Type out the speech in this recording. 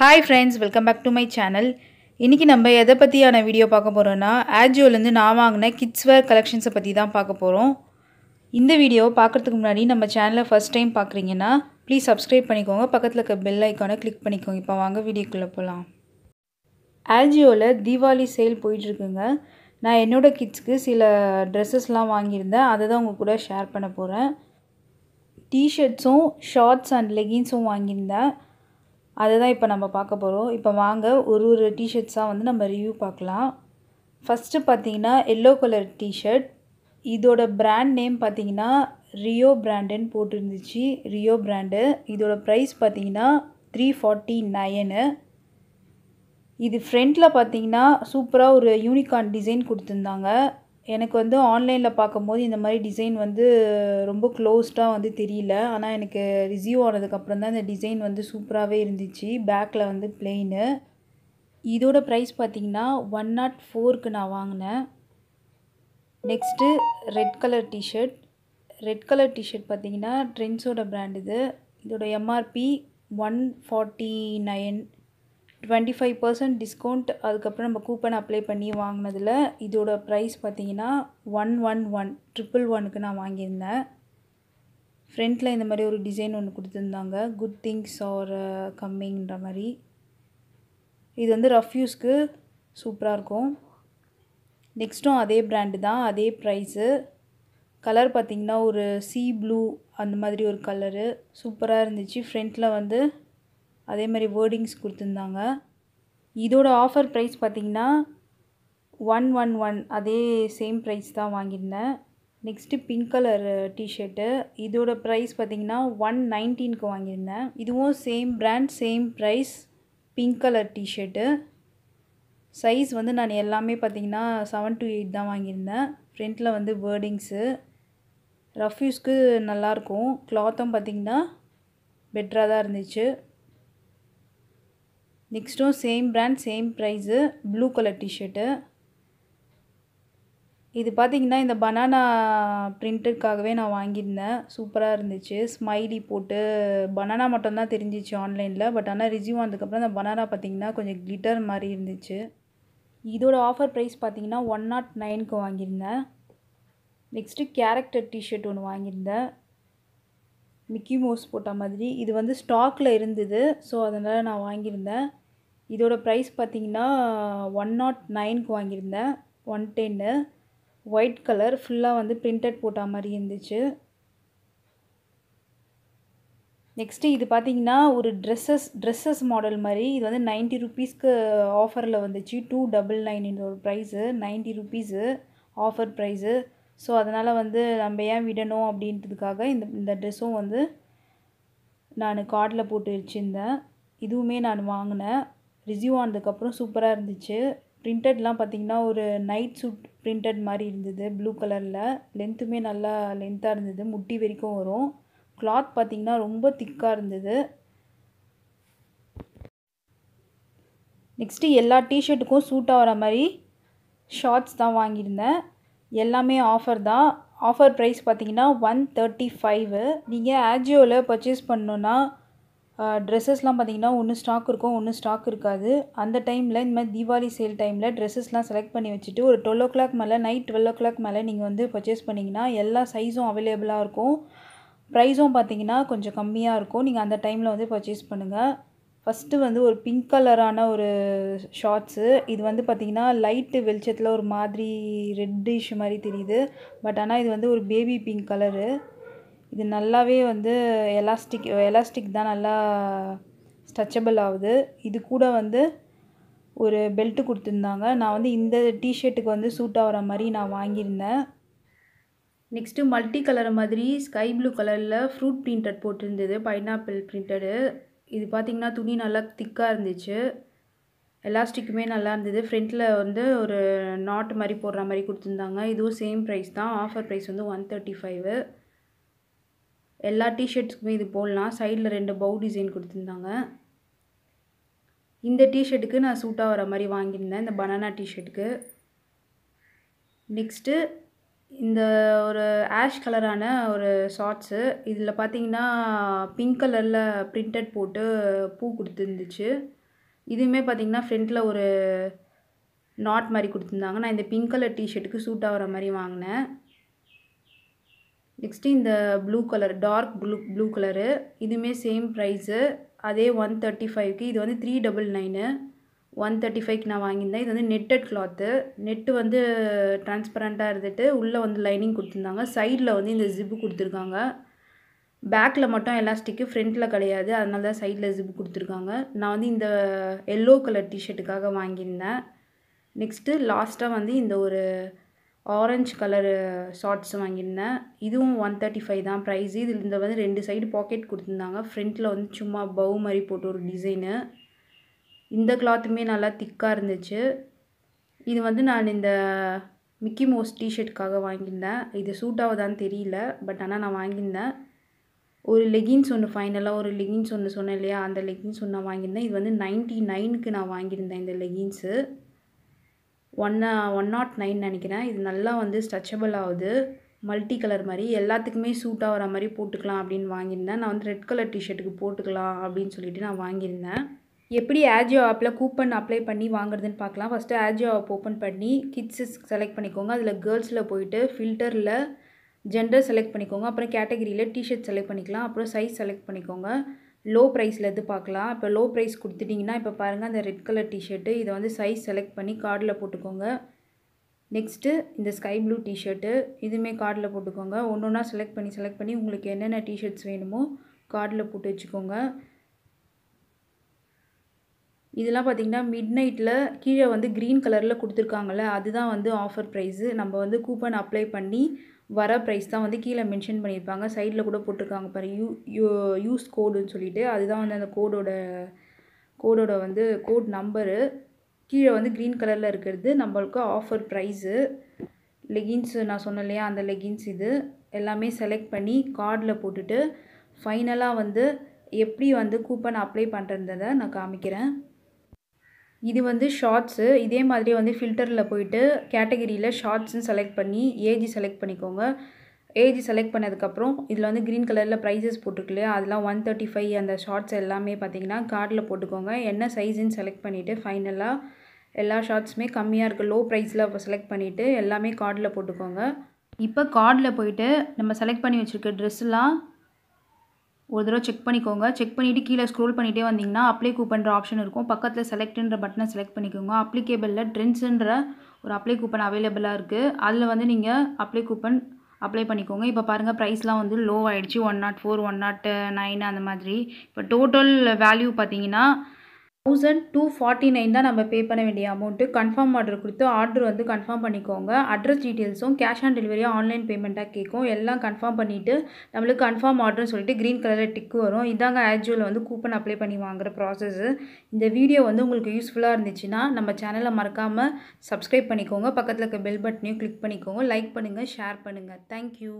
hi friends welcome back to my channel இன்றைக்கி நம்ம எதை பற்றியான வீடியோ பார்க்க போகிறோன்னா ஆஜியோலேருந்து நான் வாங்கின கிட்ஸ் வேர் கலெக்ஷன்ஸை பற்றி தான் பார்க்க போகிறோம் இந்த வீடியோ பார்க்குறதுக்கு முன்னாடி நம்ம சேனலை ஃபஸ்ட் டைம் பார்க்குறீங்கன்னா ப்ளீஸ் சப்ஸ்கிரைப் பண்ணிக்கோங்க பக்கத்தில் இருக்க பெல் ஐக்கானை கிளிக் பண்ணிக்கோங்க இப்போ வாங்க வீடியோக்குள்ளே போகலாம் ஆஜியோவில் தீபாவளி சேல் போயிட்டுருக்குங்க நான் என்னோடய கிட்ஸ்க்கு சில ட்ரெஸ்ஸஸ்லாம் வாங்கியிருந்தேன் அதை தான் உங்கள் கூட ஷேர் பண்ண போகிறேன் டிஷர்ட்ஸும் ஷார்ட்ஸ் அண்ட் லெகின்ஸும் வாங்கியிருந்தேன் அதை தான் இப்போ நம்ம பார்க்க போகிறோம் இப்போ வாங்க ஒரு ஒரு டிஷர்ட்ஸாக வந்து நம்ம ரிவ்யூ பார்க்கலாம் ஃபஸ்ட்டு பார்த்தீங்கன்னா எல்லோ கலர் டிஷர்ட் இதோட ப்ராண்ட் நேம் பார்த்தீங்கன்னா ரியோ பிராண்டுன்னு போட்டிருந்துச்சு ரியோ பிராண்டு இதோட ப்ரைஸ் பார்த்தீங்கன்னா த்ரீ ஃபார்ட்டி நைனு இது ஃப்ரண்ட்டில் பார்த்தீங்கன்னா சூப்பராக ஒரு யூனிகார்ன் டிசைன் கொடுத்துருந்தாங்க எனக்கு வந்து ஆன்லைனில் பார்க்கும்போது இந்த மாதிரி டிசைன் வந்து ரொம்ப க்ளோஸ்டாக வந்து தெரியல ஆனால் எனக்கு ரிசீவ் ஆனதுக்கப்புறம் தான் இந்த டிசைன் வந்து சூப்பராகவே இருந்துச்சு பேக்கில் வந்து பிளெயின் இதோட ப்ரைஸ் பார்த்திங்கன்னா ஒன் நாட் ஃபோருக்கு நான் வாங்கினேன் next red colour t-shirt red colour t-shirt பார்த்திங்கன்னா ட்ரெண்ட்ஸோட ப்ராண்ட் இது இதோட MRP one forty nine twenty five percent discount அதுக்கப்புறம் நம்ம கூப்பன் அப்ளை பண்ணி வாங்கினதில் இதோட ப்ரைஸ் பார்த்தீங்கன்னா ஒன் ஒன் ஒன் ட்ரிப்புள் ஒனுக்கு நான் வாங்கியிருந்தேன் ஃப்ரண்ட்டில் இந்த மாதிரி ஒரு டிசைன் ஒன்று கொடுத்துருந்தாங்க குட் uh, திங்ஸ் ஆர் கம்மிங்கிற மாதிரி இது வந்து ரஃப் யூஸ்க்கு சூப்பராக இருக்கும் நெக்ஸ்ட்டும் அதே ப்ராண்டு தான் அதே ப்ரைஸு கலர் பார்த்திங்கன்னா ஒரு சீ ப்ளூ அந்த மாதிரி ஒரு கலரு சூப்பராக இருந்துச்சு ஃப்ரண்ட்டில் வந்து அதே மாதிரி வேர்டிங்ஸ் கொடுத்துருந்தாங்க இதோட ஆஃபர் ப்ரைஸ் பார்த்திங்கன்னா ஒன் ஒன் ஒன் அதே சேம் ப்ரைஸ் தான் வாங்கியிருந்தேன் நெக்ஸ்ட்டு பிங்க் கலர் டிஷர்ட்டு இதோட ப்ரைஸ் பார்த்திங்கன்னா ஒன் நைன்டீனுக்கு வாங்கியிருந்தேன் இதுவும் same brand same price pink colour t-shirt size வந்து நான் எல்லாமே பார்த்திங்கன்னா செவன் டு எயிட் தான் வாங்கியிருந்தேன் ஃப்ரண்ட்டில் வந்து வேர்டிங்ஸு ரஃப்யூஸ்க்கு நல்லாயிருக்கும் க்ளாத்தும் பார்த்திங்கன்னா பெட்டராக தான் இருந்துச்சு நெக்ஸ்ட்டும் same brand same price blue colour t-shirt இது பார்த்திங்கன்னா இந்த பனானா ப்ரிண்ட்டுக்காகவே நான் வாங்கியிருந்தேன் சூப்பராக இருந்துச்சு ஸ்மைலி போட்டு பனானா மட்டும்தான் தெரிஞ்சிச்சு ஆன்லைனில் பட் ஆனால் ரிஜிவ் வந்ததுக்கப்புறம் அந்த பனானா பார்த்திங்கன்னா கொஞ்சம் கிளிட்டர் மாதிரி இருந்துச்சு இதோட ஆஃபர் ப்ரைஸ் பார்த்திங்கன்னா ஒன் நாட் நைனுக்கு வாங்கியிருந்தேன் நெக்ஸ்ட்டு கேரக்டர் டிஷர்ட் ஒன்று வாங்கியிருந்தேன் மிக்கி மோஸ் போட்ட மாதிரி இது வந்து ஸ்டாக்கில் இருந்தது ஸோ அதனால் நான் வாங்கியிருந்தேன் இதோட ப்ரைஸ் பார்த்திங்கன்னா ஒன் நாட் நைனுக்கு வாங்கியிருந்தேன் ஒன் டென்னு ஒயிட் கலர் ஃபுல்லாக வந்து பிரிண்டட் போட்ட மாதிரி இருந்துச்சு நெக்ஸ்ட்டு இது பார்த்திங்கன்னா ஒரு ட்ரெஸ்ஸஸ் ட்ரெஸ்ஸஸ் மாடல் மாதிரி இது வந்து நைன்ட்டி ருபீஸ்க்கு ஆஃபரில் வந்துச்சு டூ டபுள் நைன் ஒரு price ninety rupees offer price so அதனால் வந்து நம்ம ஏன் விடணும் அப்படின்றதுக்காக இந்த இந்த ட்ரெஸ்ஸும் வந்து நான் கார்டில் போட்டு வச்சுருந்தேன் இதுவுமே நான் வாங்கினேன் ரிசீவ் ஆனதுக்கப்புறம் சூப்பராக இருந்துச்சு பிரிண்டட்லாம் பார்த்திங்கன்னா ஒரு நைட் சூட் பிரிண்டட் மாதிரி இருந்தது ப்ளூ கலரில் லென்த்துமே நல்லா லென்த்தாக இருந்தது முட்டி வரைக்கும் வரும் கிளாத் பார்த்திங்கன்னா ரொம்ப திக்காக இருந்தது நெக்ஸ்ட்டு எல்லா டிஷர்ட்டுக்கும் சூட் ஆகிற மாதிரி ஷார்ட்ஸ் தான் வாங்கியிருந்தேன் எல்லாமே ஆஃபர் தான் ஆஃபர் ப்ரைஸ் பார்த்திங்கன்னா ஒன் தேர்ட்டி ஃபைவு நீங்கள் ஆஜியோவில் பர்ச்சேஸ் பண்ணணுன்னா ட்ரெஸ்ஸஸ்லாம் பார்த்திங்கன்னா ஒன்று ஸ்டாக் இருக்கும் ஒன்று ஸ்டாக் இருக்காது அந்த டைமில் இந்த மாதிரி தீபாவளி சேல் டைமில் ட்ரெஸ்ஸஸ்லாம் செலக்ட் பண்ணி வச்சுட்டு ஒரு டுவெல் ஓ கிளாக் மேலே நைட் டுவெல் ஓ கிளாக் மேலே நீங்கள் வந்து பர்ச்சேஸ் பண்ணிங்கன்னா எல்லா சைஸும் அவைலபிளாக இருக்கும் ப்ரைஸும் பார்த்திங்கன்னா கொஞ்சம் கம்மியாக இருக்கும் நீங்கள் அந்த டைமில் வந்து பர்ச்சேஸ் பண்ணுங்கள் ஃபஸ்ட்டு வந்து ஒரு பிங்க் கலரான ஒரு ஷார்ட்ஸு இது வந்து பார்த்திங்கன்னா லைட்டு வெளிச்சத்தில் ஒரு மாதிரி ரெட்டிஷ் மாதிரி தெரியுது பட் ஆனால் இது வந்து ஒரு பேபி பிங்க் கலரு இது நல்லாவே வந்து எலாஸ்டிக் எலாஸ்டிக் தான் நல்லா ஸ்ட்ரெச்சபிள் ஆகுது இது கூட வந்து ஒரு பெல்ட்டு கொடுத்துருந்தாங்க நான் வந்து இந்த டிஷர்ட்டுக்கு வந்து சூட் ஆகிற மாதிரி நான் வாங்கியிருந்தேன் நெக்ஸ்ட்டு மல்டி கலர் மாதிரி ஸ்கை ப்ளூ கலரில் ஃப்ரூட் பிரிண்டட் போட்டிருந்தது பைனாப்பிள் ப்ரிண்டடு இது பார்த்திங்கன்னா துணி நல்லா திக்காக இருந்துச்சு எலாஸ்டிக்குமே நல்லா இருந்தது ஃப்ரண்ட்டில் வந்து ஒரு நாட் மாதிரி போடுற மாதிரி கொடுத்துருந்தாங்க இதுவும் சேம் ப்ரைஸ் தான் ஆஃபர் ப்ரைஸ் வந்து ஒன் தேர்ட்டி ஃபைவு எல்லா டிஷர்ட்ஸ்க்குமே இது போடலாம் சைடில் ரெண்டு பவு டிசைன் கொடுத்துருந்தாங்க இந்த டிஷர்ட்டுக்கு நான் சூட்டாக வர மாதிரி வாங்கியிருந்தேன் இந்த பனானா டிஷர்ட்டுக்கு நெக்ஸ்ட்டு இந்த ஒரு ஆஷ் கலரான ஒரு ஷார்ட்ஸு இதில் பார்த்தீங்கன்னா பிங்க் கலரில் பிரிண்டட் போட்டு பூ கொடுத்துருந்துச்சு இதுவுமே பார்த்திங்கன்னா ஃப்ரெண்டில் ஒரு நாட் மாதிரி கொடுத்துருந்தாங்க நான் இந்த பிங்க் கலர் டிஷர்ட்டுக்கு சூட் ஆகிற மாதிரி வாங்கினேன் நெக்ஸ்ட்டு இந்த blue colour dark blue blue colour இதுவுமே சேம் ப்ரைஸு அதே ஒன் தேர்ட்டி ஃபைவ்க்கு இது வந்து three double nine one thirty ஃபைவ்க்கு நான் வாங்கியிருந்தேன் இது வந்து நெட்டட் கிளாத்து நெட்டு வந்து டிரான்ஸ்பரண்ட்டாக இருந்துட்டு உள்ளே வந்து லைனிங் கொடுத்துருந்தாங்க சைடில் வந்து இந்த ஜிப்பு கொடுத்துருக்காங்க பேக்கில் மட்டும் எலாஸ்டிக்கு ஃப்ரண்ட்டில் கிடையாது அதனால தான் சைடில் ஜிப்பு கொடுத்துருக்காங்க நான் வந்து இந்த எல்லோ கலர் டிஷர்ட்டுக்காக வாங்கியிருந்தேன் நெக்ஸ்ட்டு லாஸ்ட்டாக வந்து இந்த ஒரு ஆரஞ்சு கலரு ஷார்ட்ஸ் வாங்கியிருந்தேன் இதுவும் ஒன் தேர்ட்டி ஃபைவ் தான் ப்ரைஸ் இதில் இந்த வந்து ரெண்டு சைடு பாக்கெட் கொடுத்துருந்தாங்க ஃப்ரண்ட்டில் வந்து சும்மா பவு மாதிரி போட்டு ஒரு டிசைனு இந்த கிளாத்துமே நல்லா திக்காக இருந்துச்சு இது வந்து நான் இந்த மிக்கி மோஸ் டிஷர்ட்காக வாங்கியிருந்தேன் இது சூட் ஆகுதான்னு தெரியல பட் ஆனால் நான் வாங்கியிருந்தேன் ஒரு லெகின்ஸ் ஒன்று ஃபைனலாக ஒரு லெகின்ஸ் ஒன்று சொன்னேன் இல்லையா அந்த லெகின்ஸ் ஒன்று நான் வாங்கியிருந்தேன் இது வந்து நைன்ட்டி நைனுக்கு நான் வாங்கியிருந்தேன் இந்த லெகின்ஸு ஒன்னா ஒன் நாட் நைன் நினைக்கிறேன் இது நல்லா வந்து ஸ்ட்ரெச்சபிள் ஆகுது மல்டி கலர் மாதிரி எல்லாத்துக்குமே சூட் ஆகிற மாதிரி போட்டுக்கலாம் அப்படின்னு வாங்கியிருந்தேன் நான் வந்து ரெட் கலர் டிஷர்ட்டுக்கு போட்டுக்கலாம் அப்படின்னு சொல்லிட்டு நான் வாங்கியிருந்தேன் எப்படி ஆஜியோ ஆப்பில் கூப்பன் அப்ளை பண்ணி வாங்குறதுன்னு பார்க்கலாம் ஃபஸ்ட்டு ஆஜியோ ஆப் ஓப்பன் பண்ணி கிட்ஸு செலக்ட் பண்ணிக்கோங்க அதில் கேர்ள்ஸில் போயிட்டு ஃபில்டரில் ஜெண்டர் செலக்ட் பண்ணிக்கோங்க அப்புறம் கேட்டகிரியில் டிஷர்ட் செலக்ட் பண்ணிக்கலாம் அப்புறம் சைஸ் செலக்ட் பண்ணிக்கோங்க லோ ப்ரைஸில் இது பார்க்கலாம் இப்போ லோ ப்ரைஸ் கொடுத்துட்டிங்கன்னா இப்போ பாருங்கள் அந்த ரெட் கலர் டிஷர்ட்டு இதை வந்து சைஸ் செலக்ட் பண்ணி கார்டில் போட்டுக்கோங்க நெக்ஸ்ட்டு இந்த ஸ்கை ப்ளூ டிஷர்ட்டு இதுவுமே கார்டில் போட்டுக்கோங்க ஒன்று ஒன்றா செலக்ட் பண்ணி செலக்ட் பண்ணி உங்களுக்கு என்னென்ன டிஷர்ட்ஸ் வேணுமோ கார்டில் போட்டு வச்சுக்கோங்க இதெல்லாம் பார்த்திங்கன்னா மிட் நைட்டில் கீழே வந்து க்ரீன் கலரில் கொடுத்துருக்காங்கள்ல அதுதான் வந்து ஆஃபர் ப்ரைஸு நம்ம வந்து கூப்பன் அப்ளை பண்ணி வர ப்ரைஸ் தான் வந்து கீழே மென்ஷன் பண்ணியிருப்பாங்க சைடில் கூட போட்டிருக்காங்க பாரு யூ யூ யூஸ் கோடுன்னு சொல்லிட்டு அதுதான் வந்து அந்த கோடோட கோடோட வந்து கோட் நம்பரு கீழே வந்து க்ரீன் கலரில் இருக்கிறது நம்மளுக்கு ஆஃபர் ப்ரைஸு லெகின்ஸு நான் சொன்னேன் இல்லையா அந்த லெகின்ஸ் இது எல்லாமே செலக்ட் பண்ணி கார்டில் போட்டுட்டு ஃபைனலாக வந்து எப்படி வந்து கூப்பன் அப்ளை பண்ணுறதை நான் காமிக்கிறேன் இது வந்து ஷார்ட்ஸு இதே மாதிரி வந்து ஃபில்டரில் போயிட்டு கேட்டகிரியில் ஷார்ட்ஸ்னு செலக்ட் பண்ணி ஏஜ் செலக்ட் பண்ணிக்கோங்க ஏஜ் செலக்ட் பண்ணதுக்கப்புறம் இதில் வந்து க்ரீன் கலரில் ப்ரைஸஸ் போட்டிருக்கு அதெல்லாம் ஒன் தேர்ட்டி ஃபைவ் அந்த ஷார்ட்ஸ் எல்லாமே பார்த்தீங்கன்னா கார்டில் போட்டுக்கோங்க என்ன சைஸுன்னு செலக்ட் பண்ணிவிட்டு ஃபைனலாக எல்லா ஷார்ட்ஸுமே கம்மியாக இருக்குது லோ ப்ரைஸில் செலக்ட் பண்ணிவிட்டு எல்லாமே கார்டில் போட்டுக்கோங்க இப்போ கார்டில் போயிட்டு நம்ம செலக்ட் பண்ணி வச்சுருக்க ட்ரெஸ்ஸெலாம் ஒரு தடவை செக் பண்ணிக்கோங்க செக் பண்ணிவிட்டு கீழே ஸ்க்ரோல் பண்ணிகிட்டே வந்தீங்கன்னா அப்ளை கூப்பன்ற ஆப்ஷன் இருக்கும் பக்கத்தில் செலக்ட்ன்ற பட்டனை செலக்ட் பண்ணிக்கோங்க அப்ளிகேபிளில் ட்ரெண்ட்ஸுன்ற ஒரு அப்ளை கூப்பன் அவைலபிளாக இருக்குது அதில் வந்து நீங்கள் அப்ளை கூப்பன் அப்ளை பண்ணிக்கோங்க இப்போ பாருங்கள் ப்ரைஸ்லாம் வந்து லோ ஆகிடுச்சு one nought four one nought nine அந்த மாதிரி இப்போ டோட்டல் வேல்யூ பார்த்தீங்கன்னா தௌசண்ட் டூ ஃபார்ட்டி நைன் தான் நம்ம பே பண்ண வேண்டிய அமௌண்ட்டு கன்ஃபார்ம் ஆர்டர் கொடுத்து ஆர்டர் வந்து கன்ஃபார்ம் பண்ணிக்கோங்க அட்ரஸ் டீட்டெயில்ஸும் கேஷ் ஆன் டெலிவரியாக ஆன்லைன் பேமெண்ட்டாக கேட்கும் எல்லாம் கன்ஃபார்ம் பண்ணிவிட்டு நம்மளுக்கு கன்ஃபார்ம் ஆர்டர்னு சொல்லிட்டு க்ரீன் கலரில் டிக்கு வரும் இதாங்க ஆக்சுவல் வந்து கூப்பன் அப்ளை பண்ணி வாங்குகிற ப்ராசஸ்ஸு இந்த வீடியோ வந்து உங்களுக்கு யூஸ்ஃபுல்லாக இருந்துச்சுன்னா நம்ம சேனலை மறக்காமல் சப்ஸ்கிரைப் பண்ணிக்கோங்க பக்கத்தில் இருக்க பெல் பட்டனையும் கிளிக் பண்ணிக்கோங்க லைக் பண்ணுங்கள் ஷேர் பண்ணுங்கள் தேங்க்யூ